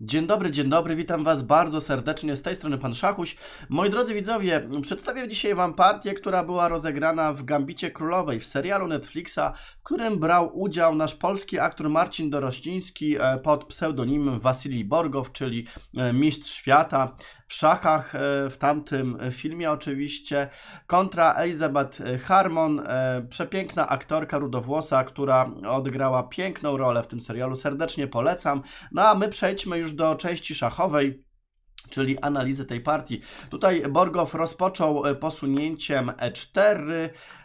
Dzień dobry, dzień dobry, witam Was bardzo serdecznie, z tej strony Pan Szachuś. Moi drodzy widzowie, przedstawię dzisiaj Wam partię, która była rozegrana w Gambicie Królowej, w serialu Netflixa, w którym brał udział nasz polski aktor Marcin Dorościński e, pod pseudonimem Wasilij Borgow, czyli e, Mistrz Świata w szachach e, w tamtym filmie oczywiście, kontra Elizabeth e, Harmon, e, przepiękna aktorka rudowłosa, która odegrała piękną rolę w tym serialu. Serdecznie polecam. No a my przejdźmy już do części szachowej czyli analizę tej partii. Tutaj Borgow rozpoczął posunięciem e4,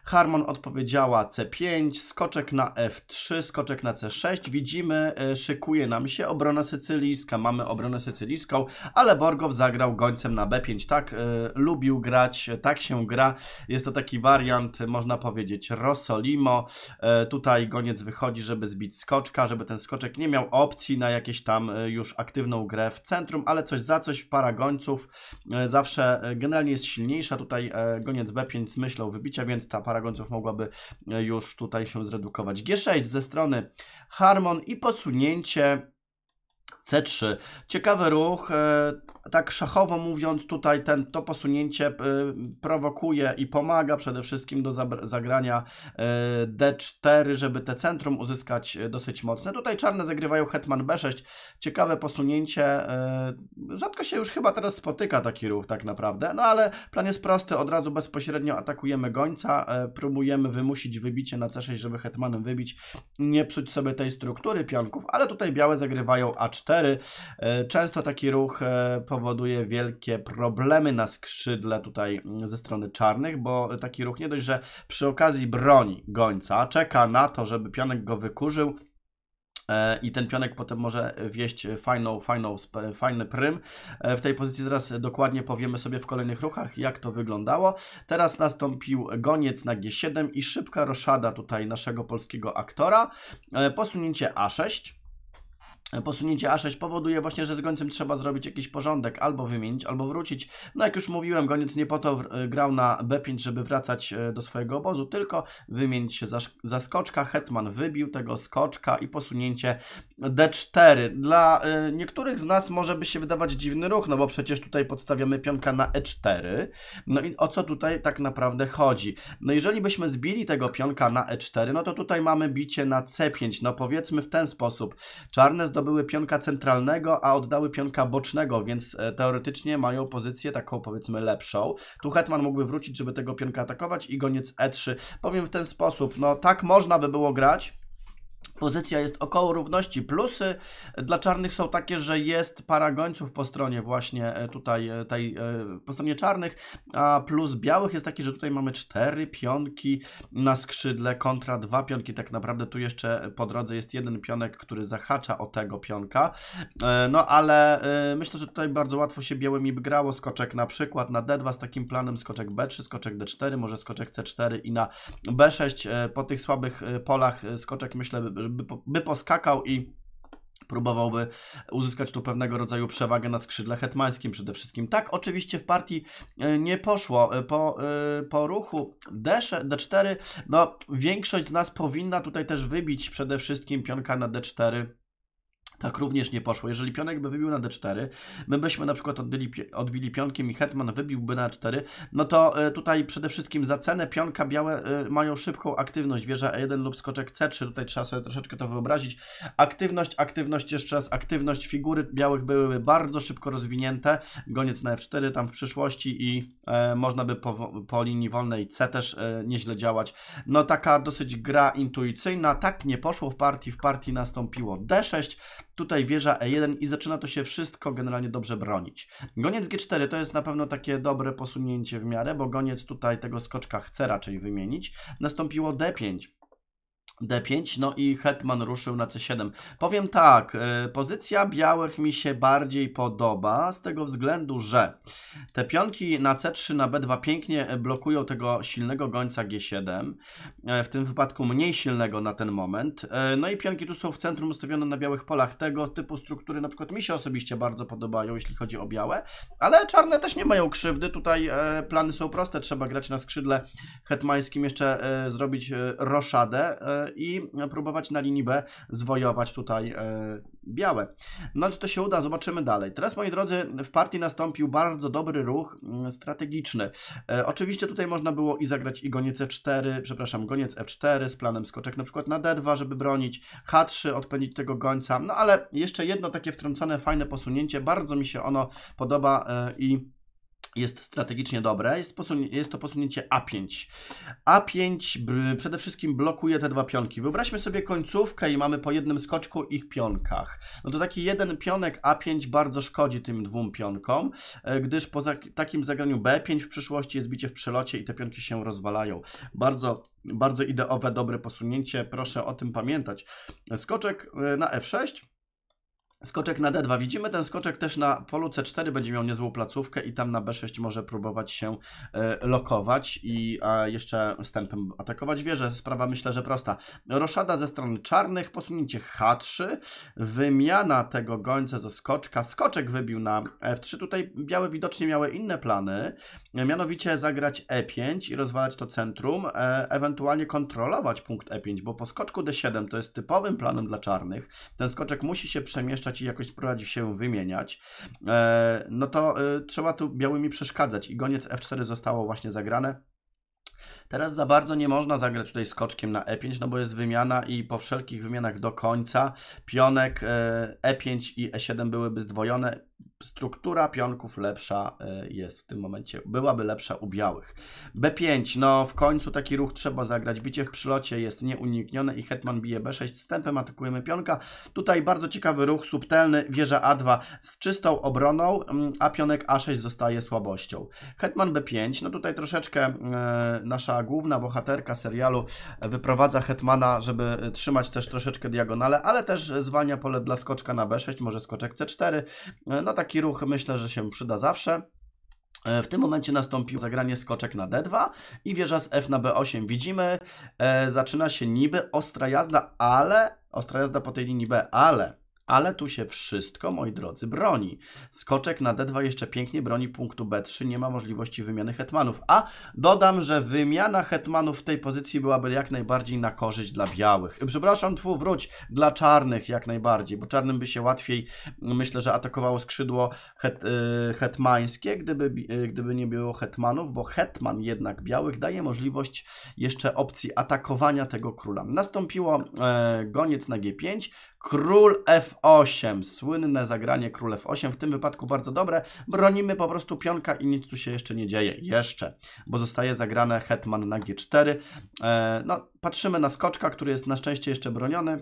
Harmon odpowiedziała C5, skoczek na F3, skoczek na C6. Widzimy, e, szykuje nam się obrona sycylijska, mamy obronę sycylijską, ale Borgow zagrał gońcem na B5. Tak, y, lubił grać, tak się gra. Jest to taki wariant, można powiedzieć, Rosolimo. Y, tutaj goniec wychodzi, żeby zbić skoczka, żeby ten skoczek nie miał opcji na jakieś tam już aktywną grę w centrum, ale coś za coś, para gońców zawsze generalnie jest silniejsza. Tutaj goniec B5 z myślą wybicia, więc ta para kara mogłaby e, już tutaj się zredukować. G6 ze strony Harmon i posunięcie C3. Ciekawy ruch, e, tak szachowo mówiąc tutaj ten, to posunięcie e, prowokuje i pomaga przede wszystkim do zagrania e, D4, żeby te centrum uzyskać dosyć mocne. Tutaj czarne zagrywają hetman B6, ciekawe posunięcie, rzadko się już chyba teraz spotyka taki ruch tak naprawdę, no ale plan jest prosty, od razu bezpośrednio atakujemy gońca, próbujemy wymusić wybicie na C6, żeby hetmanem wybić, nie psuć sobie tej struktury pionków, ale tutaj białe zagrywają A4, E, często taki ruch e, powoduje wielkie problemy na skrzydle tutaj mm, ze strony czarnych, bo taki ruch nie dość, że przy okazji broni gońca, czeka na to, żeby pionek go wykurzył, e, i ten pionek potem może wieść fajną, fajną, fajny prym. W tej pozycji zaraz dokładnie powiemy sobie w kolejnych ruchach, jak to wyglądało. Teraz nastąpił goniec na G7 i szybka roszada tutaj naszego polskiego aktora. Posunięcie A6 Posunięcie A6 powoduje właśnie, że z gońcem trzeba zrobić jakiś porządek, albo wymienić, albo wrócić. No jak już mówiłem, goniec nie po to e, grał na B5, żeby wracać e, do swojego obozu, tylko wymienić się za, za skoczka. Hetman wybił tego skoczka i posunięcie D4. Dla e, niektórych z nas może by się wydawać dziwny ruch, no bo przecież tutaj podstawiamy pionka na E4. No i o co tutaj tak naprawdę chodzi? No jeżeli byśmy zbili tego pionka na E4, no to tutaj mamy bicie na C5. No powiedzmy w ten sposób. Czarne zdobywają były pionka centralnego, a oddały pionka bocznego, więc e, teoretycznie mają pozycję taką powiedzmy lepszą. Tu Hetman mógłby wrócić, żeby tego pionka atakować i goniec E3. Powiem w ten sposób, no tak można by było grać, Pozycja jest około równości. Plusy dla czarnych są takie, że jest para gońców po stronie właśnie e, tutaj, e, tej, e, po stronie czarnych, a plus białych jest taki, że tutaj mamy cztery pionki na skrzydle kontra dwa pionki. Tak naprawdę tu jeszcze po drodze jest jeden pionek, który zahacza o tego pionka. No ale myślę, że tutaj bardzo łatwo się białymi grało. Skoczek na przykład na D2 z takim planem, skoczek B3, skoczek D4, może skoczek C4 i na B6. Po tych słabych polach skoczek myślę, że by, by poskakał i próbowałby uzyskać tu pewnego rodzaju przewagę na skrzydle hetmańskim przede wszystkim. Tak oczywiście w partii e, nie poszło. E, po, e, po ruchu D4, no większość z nas powinna tutaj też wybić przede wszystkim pionka na D4 tak również nie poszło. Jeżeli pionek by wybił na d4, my byśmy na przykład odbili, odbili pionkiem i hetman wybiłby na 4, no to e, tutaj przede wszystkim za cenę pionka białe e, mają szybką aktywność, wieża E1 lub skoczek C3, tutaj trzeba sobie troszeczkę to wyobrazić. Aktywność, aktywność, jeszcze raz aktywność, figury białych były bardzo szybko rozwinięte, goniec na F4 tam w przyszłości i e, można by po, po, linii wolnej C też e, nieźle działać. No taka dosyć gra intuicyjna, tak nie poszło w partii, w partii nastąpiło D6, tutaj wieża E1 i zaczyna to się wszystko generalnie dobrze bronić. Goniec G4 to jest na pewno takie dobre posunięcie w miarę, bo goniec tutaj tego skoczka chce raczej wymienić. Nastąpiło D5. D5, no i Hetman ruszył na C7. Powiem tak, e, pozycja białych mi się bardziej podoba z tego względu, że te pionki na C3, na B2 pięknie blokują tego silnego gońca G7, e, w tym wypadku mniej silnego na ten moment. E, no i pionki tu są w centrum ustawione na białych polach. Tego typu struktury na przykład mi się osobiście bardzo podobają, jeśli chodzi o białe, ale czarne też nie mają krzywdy. Tutaj plany są proste, trzeba grać na skrzydle hetmańskim, jeszcze zrobić roszadę i próbować na linii B zwojować tutaj e, białe. No czy to się uda, zobaczymy dalej. Teraz moi drodzy, w partii nastąpił bardzo dobry ruch mm, strategiczny. E, oczywiście tutaj można było i zagrać i goniec E4, przepraszam, goniec F4 z planem skoczek na przykład na D2, żeby bronić, H3 odpędzić tego gońca, no ale jeszcze jedno takie wtrącone fajne posunięcie, bardzo mi się ono podoba e, i jest strategicznie dobre, jest, jest, to posunięcie A5. A5 przede wszystkim blokuje te dwa pionki. Wyobraźmy sobie końcówkę i mamy po jednym skoczku ich pionkach. No to taki jeden pionek A5 bardzo szkodzi tym dwóm pionkom, e, gdyż po za takim zagraniu B5 w przyszłości jest bicie w przelocie i te pionki się rozwalają. Bardzo, bardzo ideowe, dobre posunięcie, proszę o tym pamiętać. Skoczek e, na F6 Skoczek na D2. Widzimy ten skoczek też na polu C4 będzie miał niezłą placówkę i tam na B6 może próbować się e, lokować i jeszcze wstępem atakować wieżę. Sprawa myślę, że prosta. Roszada ze strony czarnych, posunięcie H3, wymiana tego gońca ze skoczka. Skoczek wybił na F3. Tutaj białe widocznie miały inne plany mianowicie zagrać E5 i rozwalać to centrum, e ewentualnie kontrolować punkt E5, bo po skoczku D7 to jest typowym planem dla czarnych, ten skoczek musi się przemieszczać i jakoś spróbować się wymieniać, e no to e trzeba tu białymi przeszkadzać i goniec F4 zostało właśnie zagrane. Teraz za bardzo nie można zagrać tutaj skoczkiem na e5, no bo jest wymiana i po wszelkich wymianach do końca pionek e5 e i e7 byłyby zdwojone. Struktura pionków lepsza e, jest w tym momencie, byłaby lepsza u białych. b5, no w końcu taki ruch trzeba zagrać. Bicie w przylocie jest nieuniknione i hetman bije b6. Stępem atakujemy pionka. Tutaj bardzo ciekawy ruch, subtelny, wieża a2 z czystą obroną, mm, a pionek a6 zostaje słabością. Hetman b5, no tutaj troszeczkę e, nasza główna bohaterka serialu e, wyprowadza Hetmana, żeby e, trzymać też troszeczkę diagonale, ale też zwalnia pole dla skoczka na B6, może skoczek C4. E, no taki ruch myślę, że się przyda zawsze. W tym momencie nastąpiło zagranie skoczek na D2 i wieża z F na B8. Widzimy, zaczyna się niby ostra jazda, ale ostra jazda po tej linii B, ale ale tu się wszystko, moi drodzy, broni. Skoczek na D2 jeszcze pięknie broni punktu B3, nie ma możliwości wymiany hetmanów. A dodam, że wymiana hetmanów w tej pozycji byłaby jak najbardziej na korzyść dla białych. Przepraszam, twu, wróć, dla czarnych jak najbardziej, bo czarnym by się łatwiej, myślę, że atakowało skrzydło het, y, hetmańskie, gdyby, y, gdyby nie było hetmanów, bo hetman jednak białych daje możliwość jeszcze opcji atakowania tego króla. Nastąpiło y, goniec na G5, król F 8, słynne zagranie Królew 8, w tym wypadku bardzo dobre. Bronimy po prostu pionka i nic tu się jeszcze nie dzieje, jeszcze, bo zostaje zagrane Hetman na G4. E, no, patrzymy na skoczka, który jest na szczęście jeszcze broniony.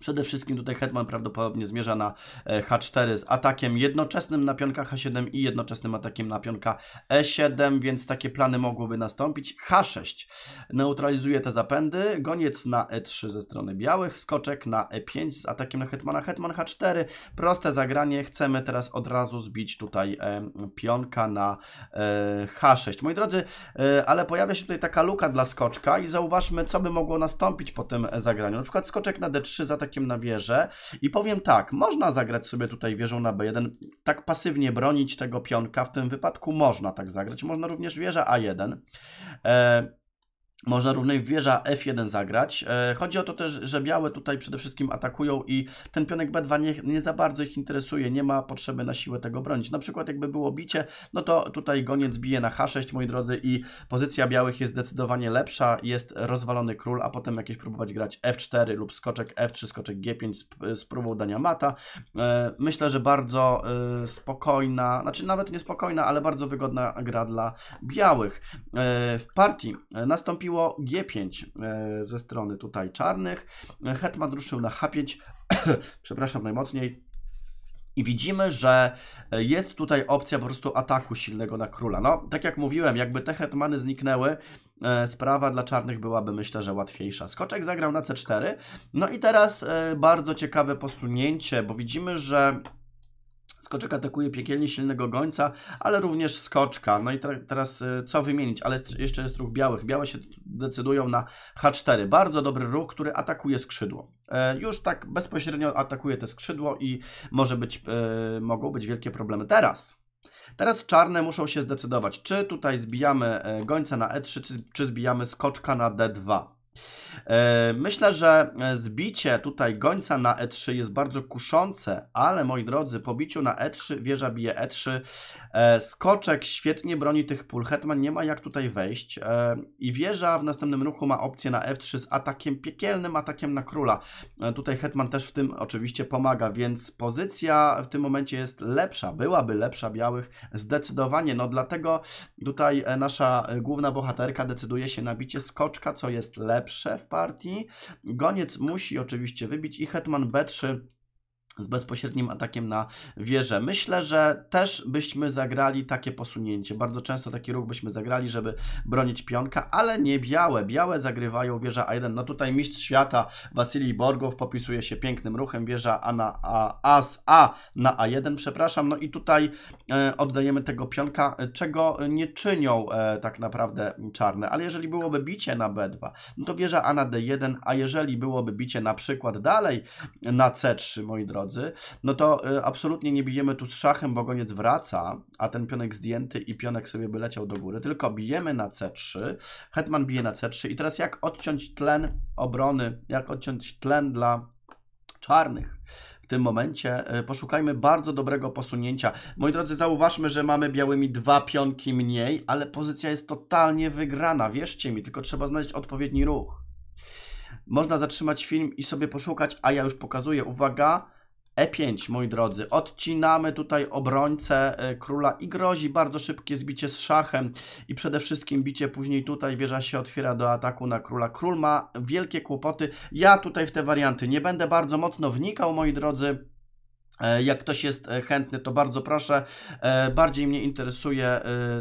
Przede wszystkim tutaj Hetman prawdopodobnie zmierza na e, H4 z atakiem jednoczesnym na pionka H7 i jednoczesnym atakiem na pionka E7, więc takie plany mogłyby nastąpić. H6 neutralizuje te zapędy, goniec na E3 ze strony białych, skoczek na E5 z atakiem na Hetmana, Hetman H4, proste zagranie, chcemy teraz od razu zbić tutaj e, pionka na e, H6. Moi drodzy, ale pojawia się tutaj taka luka dla skoczka i zauważmy, co by mogło nastąpić po tym zagraniu. Na przykład skoczek na D3 za atakiem na wieżę i powiem tak, można zagrać sobie tutaj wieżą na B1, tak pasywnie bronić tego pionka, w tym wypadku można tak zagrać, można również wieża A1. E można również wieża F1 zagrać. E, chodzi o to też, że białe tutaj przede wszystkim atakują i ten pionek B2 nie, nie, za bardzo ich interesuje, nie ma potrzeby na siłę tego bronić. Na przykład jakby było bicie, no to tutaj goniec bije na H6, moi drodzy, i pozycja białych jest zdecydowanie lepsza, jest rozwalony król, a potem jakieś próbować grać F4 lub skoczek F3, skoczek G5 z, z próbą dania mata. E, myślę, że bardzo e, spokojna, znaczy nawet niespokojna, ale bardzo wygodna gra dla białych. W partii nastąpi kupiło G5 e, ze strony tutaj czarnych. E, Hetman ruszył na H5, przepraszam najmocniej, i widzimy, że e, jest tutaj opcja po prostu ataku silnego na króla. No, tak jak mówiłem, jakby te hetmany zniknęły, sprawa dla czarnych byłaby myślę, że łatwiejsza. Skoczek zagrał na C4. No i teraz bardzo ciekawe posunięcie, bo widzimy, że Skoczek atakuje piekielnie silnego gońca, ale również skoczka. No i teraz e, co wymienić? Ale jeszcze jest ruch białych. Białe się decydują na H4. Bardzo dobry ruch, który atakuje skrzydło. E, już tak bezpośrednio atakuje te skrzydło i może być, e, mogą być wielkie problemy. Teraz Teraz czarne muszą się zdecydować, czy tutaj zbijamy e, gońca na E3, czy zbijamy skoczka na D2. E, myślę, że e, zbicie tutaj gońca na E3 jest bardzo kuszące, ale moi drodzy, po biciu na E3 wieża bije E3. E, skoczek świetnie broni tych pól. Hetman nie ma jak tutaj wejść. I wieża w następnym ruchu ma opcję na F3 z atakiem piekielnym, atakiem na króla. Tutaj Hetman też w tym oczywiście pomaga, więc pozycja w tym momencie jest lepsza. Byłaby lepsza białych zdecydowanie. No dlatego tutaj nasza główna bohaterka decyduje się na bicie skoczka, co jest lepsze lepsze w partii. Goniec musi oczywiście wybić i hetman b3 z bezpośrednim atakiem na wieżę. Myślę, że też byśmy zagrali takie posunięcie. Bardzo często taki ruch byśmy zagrali, żeby bronić pionka, ale nie białe. Białe zagrywają wieża A1. No tutaj mistrz świata Wasilii Borgow popisuje się pięknym ruchem. Wieża A na A, As A na A1, przepraszam. No i tutaj e, oddajemy tego pionka, e, czego nie czynią e, tak naprawdę czarne. Ale jeżeli byłoby bicie na B2, no to wieża A na D1, a jeżeli byłoby bicie na przykład dalej na C3, moi drodzy, drodzy, no to y, absolutnie nie bijemy tu z szachem, bo goniec wraca, a ten pionek zdjęty i pionek sobie by leciał do góry, tylko bijemy na C3, hetman bije na C3 i teraz jak odciąć tlen obrony, jak odciąć tlen dla czarnych? W tym momencie y, poszukajmy bardzo dobrego posunięcia. Moi drodzy, zauważmy, że mamy białymi dwa pionki mniej, ale pozycja jest totalnie wygrana, wierzcie mi, tylko trzeba znaleźć odpowiedni ruch. Można zatrzymać film i sobie poszukać, a ja już pokazuję, uwaga, E5, moi drodzy. Odcinamy tutaj obrońcę e, króla i grozi bardzo szybkie zbicie z szachem i przede wszystkim bicie później tutaj. Wieża się otwiera do ataku na króla. Król ma wielkie kłopoty. Ja tutaj w te warianty nie będę bardzo mocno wnikał, moi drodzy. E, jak ktoś jest e, chętny, to bardzo proszę. E, bardziej mnie interesuje,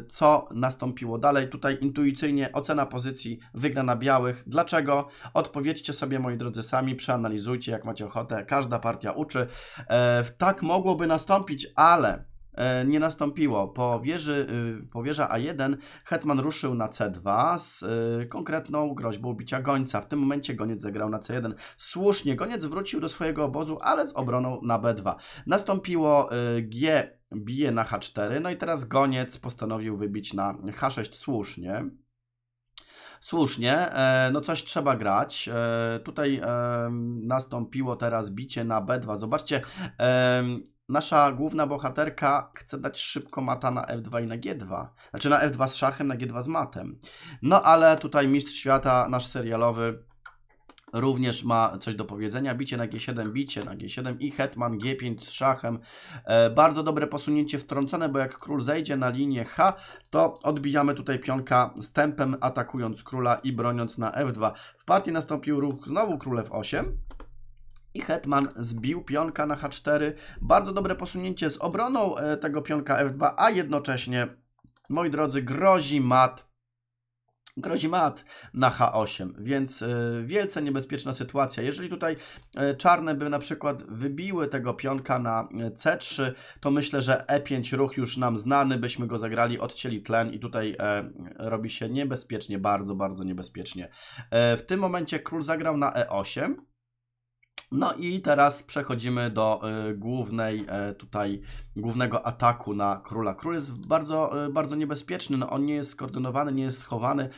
co nastąpiło dalej. Tutaj intuicyjnie ocena pozycji wygra na białych. Dlaczego? Odpowiedzcie sobie, moi drodzy, sami, przeanalizujcie, jak macie ochotę. Każda partia uczy. Tak mogłoby nastąpić, ale E, nie nastąpiło. Po wieży, y, po wieża A1 Hetman ruszył na C2 z y, konkretną groźbą bicia gońca. W tym momencie goniec zagrał na C1. Słusznie, goniec wrócił do swojego obozu, ale z obroną na B2. Nastąpiło y, G bije na H4, no i teraz goniec postanowił wybić na H6 słusznie słusznie, e, no coś trzeba grać. E, tutaj nastąpiło teraz bicie na B2. Zobaczcie, nasza główna bohaterka chce dać szybko mata na F2 i na G2. Znaczy na F2 z szachem, na G2 z matem. No ale tutaj mistrz świata, nasz serialowy, również ma coś do powiedzenia. Bicie na G7, bicie na G7 i hetman G5 z szachem. E, bardzo dobre posunięcie wtrącone, bo jak król zejdzie na linię H, to odbijamy tutaj pionka z tempem, atakując króla i broniąc na F2. W partii nastąpił ruch znowu król F8 i hetman zbił pionka na h4. Bardzo dobre posunięcie z obroną e, tego pionka f2, a jednocześnie, moi drodzy, grozi mat grozi mat na H8, więc e, wielce niebezpieczna sytuacja. Jeżeli tutaj e, czarne by na przykład wybiły tego pionka na C3, to myślę, że E5 ruch już nam znany, byśmy go zagrali, odcięli tlen i tutaj robi się niebezpiecznie, bardzo, bardzo niebezpiecznie. w tym momencie król zagrał na E8, no i teraz przechodzimy do e, głównej e, tutaj, głównego ataku na króla. Król jest bardzo, e, bardzo niebezpieczny, no on nie jest skoordynowany, nie jest schowany.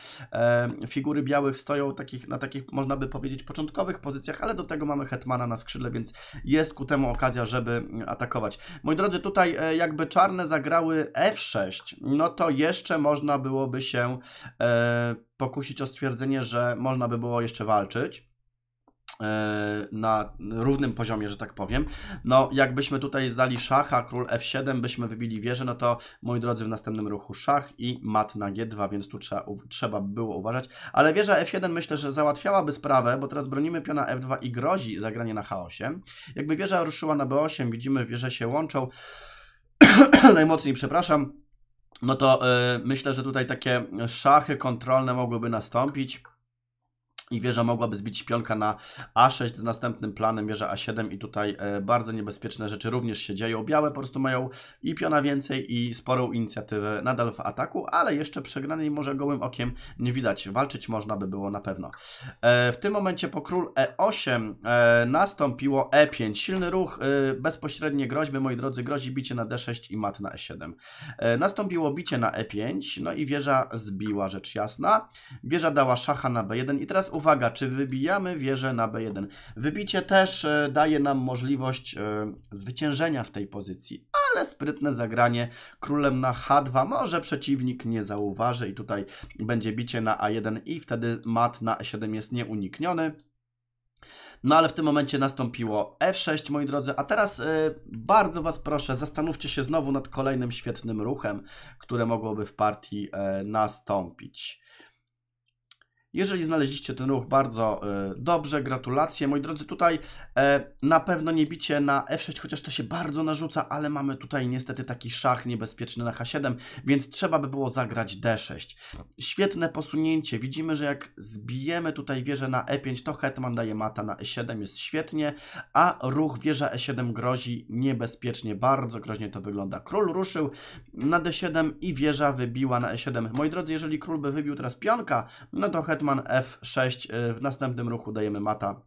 Figury białych stoją takich, na takich, można by powiedzieć, początkowych pozycjach, ale do tego mamy Hetmana na skrzydle, więc jest ku temu okazja, żeby mm, atakować. Moi drodzy, tutaj jakby czarne zagrały F6, no to jeszcze można byłoby się pokusić o stwierdzenie, że można by było jeszcze walczyć E, na równym poziomie, że tak powiem. No, jakbyśmy tutaj zdali szacha, król f7, byśmy wybili wieżę, no to, moi drodzy, w następnym ruchu szach i mat na g2, więc tu trzeba, trzeba było uważać. Ale wieża f7 myślę, że załatwiałaby sprawę, bo teraz bronimy piona f2 i grozi zagranie na h8. Jakby wieża ruszyła na b8, widzimy, wieże się łączą. Najmocniej przepraszam. No to e, myślę, że tutaj takie szachy kontrolne mogłyby nastąpić. I wieża mogłaby zbić pionka na A6 z następnym planem, wieża A7 i tutaj e, bardzo niebezpieczne rzeczy również się dzieją. Białe po prostu mają i piona więcej i sporą inicjatywę nadal w ataku, ale jeszcze przegranej może gołym okiem nie widać. Walczyć można by było na pewno. E, w tym momencie po król E8 e, nastąpiło E5. Silny ruch, bezpośrednie groźby, moi drodzy, grozi bicie na D6 i mat na E7. Nastąpiło bicie na E5, no i wieża zbiła, rzecz jasna. Wieża dała szacha na B1 i teraz uwaga, czy wybijamy wieżę na b1? Wybicie też e, daje nam możliwość e, zwyciężenia w tej pozycji, ale sprytne zagranie królem na h2 może przeciwnik nie zauważy i tutaj będzie bicie na a1 i wtedy mat na e7 jest nieunikniony. No ale w tym momencie nastąpiło F6, moi drodzy. A teraz e, bardzo Was proszę, zastanówcie się znowu nad kolejnym świetnym ruchem, które mogłoby w partii nastąpić. Jeżeli znaleźliście ten ruch bardzo e, dobrze, gratulacje. Moi drodzy, tutaj e, na pewno nie bicie na F6, chociaż to się bardzo narzuca, ale mamy tutaj niestety taki szach niebezpieczny na H7, więc trzeba by było zagrać D6. Świetne posunięcie. Widzimy, że jak zbijemy tutaj wieżę na E5, to hetman daje mata na E7, jest świetnie, a ruch wieża E7 grozi niebezpiecznie, bardzo groźnie to wygląda. Król ruszył na D7 i wieża wybiła na E7. Moi drodzy, jeżeli król by wybił teraz pionka, no to hetman Hetman F6, y, w następnym ruchu dajemy mata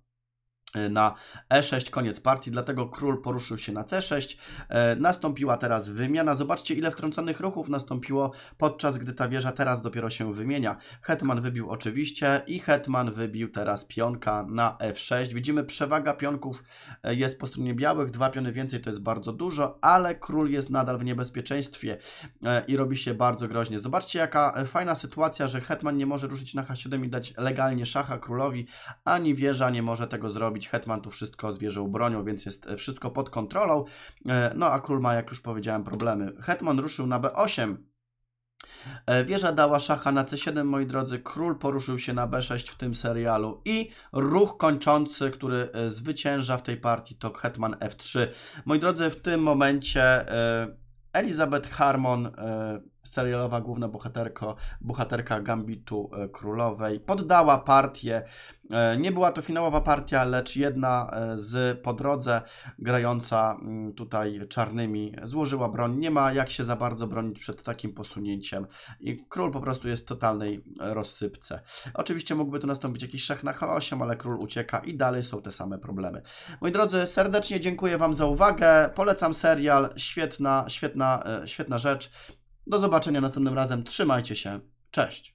na e6, koniec partii, dlatego król poruszył się na c6. E, nastąpiła teraz wymiana. Zobaczcie, ile wtrąconych ruchów nastąpiło, podczas gdy ta wieża teraz dopiero się wymienia. Hetman wybił oczywiście i hetman wybił teraz pionka na f6. Widzimy, przewaga pionków e, jest po stronie białych, dwa piony więcej to jest bardzo dużo, ale król jest nadal w niebezpieczeństwie e, i robi się bardzo groźnie. Zobaczcie, jaka fajna sytuacja, że hetman nie może ruszyć na h7 i dać legalnie szacha królowi, ani wieża nie może tego zrobić robić. Hetman tu wszystko zwierzą bronią, więc jest e, wszystko pod kontrolą. E, no a król ma, jak już powiedziałem, problemy. Hetman ruszył na b8, e, Wieża dała szacha na C7, moi drodzy, król poruszył się na B6 w tym serialu i ruch kończący, który zwycięża w tej partii to hetman F3. Moi drodzy, w tym momencie Elizabeth Harmon serialowa główna bohaterko, bohaterka Gambitu e, Królowej, poddała partię. E, nie była to finałowa partia, lecz jedna e, z po drodze grająca mm, tutaj czarnymi złożyła broń. Nie ma jak się za bardzo bronić przed takim posunięciem. I król po prostu jest w totalnej rozsypce. Oczywiście mógłby tu nastąpić jakiś szach na chaosie, ale król ucieka i dalej są te same problemy. Moi drodzy, serdecznie dziękuję Wam za uwagę. Polecam serial. Świetna, świetna, świetna rzecz. Do zobaczenia następnym razem. Trzymajcie się. Cześć.